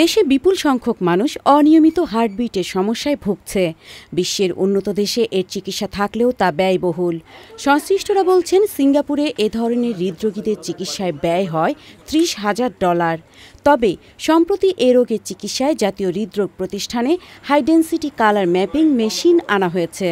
দেশে বিপুল সংখ্যক মানুষ অনিয়মিত হার্টবিটের সমস্যায় ভুগছে বিশ্বের উন্নত দেশে এর চিকিৎসা থাকলেও তা ব্যয়বহুল সংশ্লিষ্টরা বলছেন সিঙ্গাপুরে এ ধরনের হৃদরোগীদের চিকিৎসায় ব্যয় হয় ত্রিশ হাজার ডলার তবে সম্প্রতি এ রোগের চিকিৎসায় জাতীয় হৃদরোগ প্রতিষ্ঠানে হাইডেন্সিটি কালার ম্যাপিং মেশিন আনা হয়েছে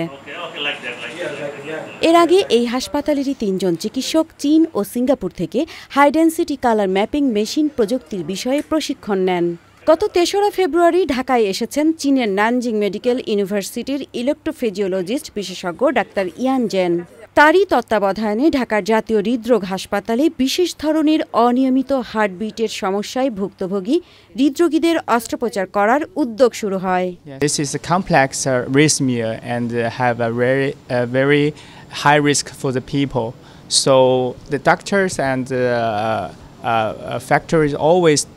এর আগে এই হাসপাতালেরই তিনজন চিকিৎসক চীন ও সিঙ্গাপুর থেকে হাইডেন্সিটি কালার ম্যাপিং মেশিন প্রযুক্তির বিষয়ে প্রশিক্ষণ নেন গত তেসরা ফেব্রুয়ারি ঢাকায় এসেছেন চীনের নানজিং মেডিকেল ইউনিভার্সিটির ইলেকট্রোফিজিওলজিস্ট বিশেষজ্ঞ ডাক্তার ইয়ান জেন তারই তত্ত্বাবধানে ঢাকার জাতীয় হৃদরোগ হাসপাতালে বিশেষ ধরনের অনিয়মিত হার্টবিটের সমস্যায় ভুক্তভোগী হৃদরোগীদের অস্ত্রোপচার করার উদ্যোগ শুরু হয়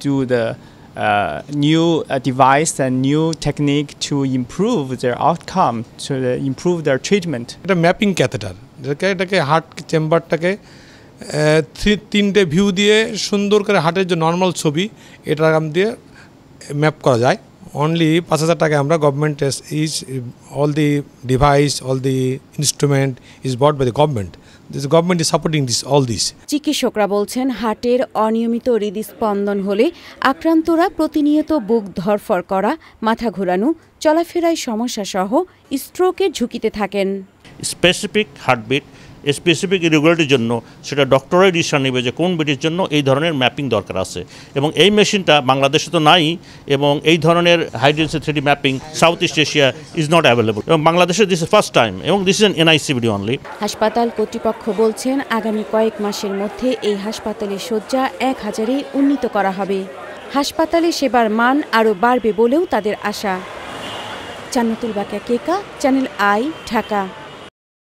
uh, new uh, device and new technique to improve their outcome, to uh, improve their treatment. এটা ম্যাপিং ক্যাথেটার যেটাকে এটাকে হার্ট চেম্বারটাকে তিনটে ভিউ দিয়ে সুন্দর করে হার্টের যে নর্মাল ছবি এটার নাম দিয়ে ম্যাপ করা যায় অনলি পাঁচ হাজার টাকায় আমরা government is all the device all the instrument is bought by the government supporting this all this চিকিৎসকরা বলছেন হার্টের অনিয়মিত হৃদস্পন্দন হলে আক্রান্তরা প্রতিনিয়ত বুক ধরফর করা মাথা ঘোরানো চলাফেরায় সমস্যা সহ স্ট্রোকের ঝুঁকিতে থাকেন স্পেসিফিক হার্টবিট স্পেসিফিক ইরেগুলারিটির জন্য সেটা ডক্টরের ডিসিশন নেবে যে কোন বেটির জন্য এই ধরনের ম্যাপিং দরকার আছে এবং এই মেশিনটা বাংলাদেশে তো নাই এবং এই ধরনের high density three D mapping south east Asia is not available এবং বাংলাদেশে দিস ফার্স্ট টাইম এবং this is in NICVD only হাসপাতাল কর্তৃপক্ষ বলছেন আগামী কয়েক মাসের মধ্যে এই হাসপাতালের শয্যা এক হাজারে উন্নীত করা হবে হাসপাতালে সেবার মান আরও বাড়বে বলেও তাদের আশা জান্নাতুল বাকা কেকা চ্যানেল আই ঢাকা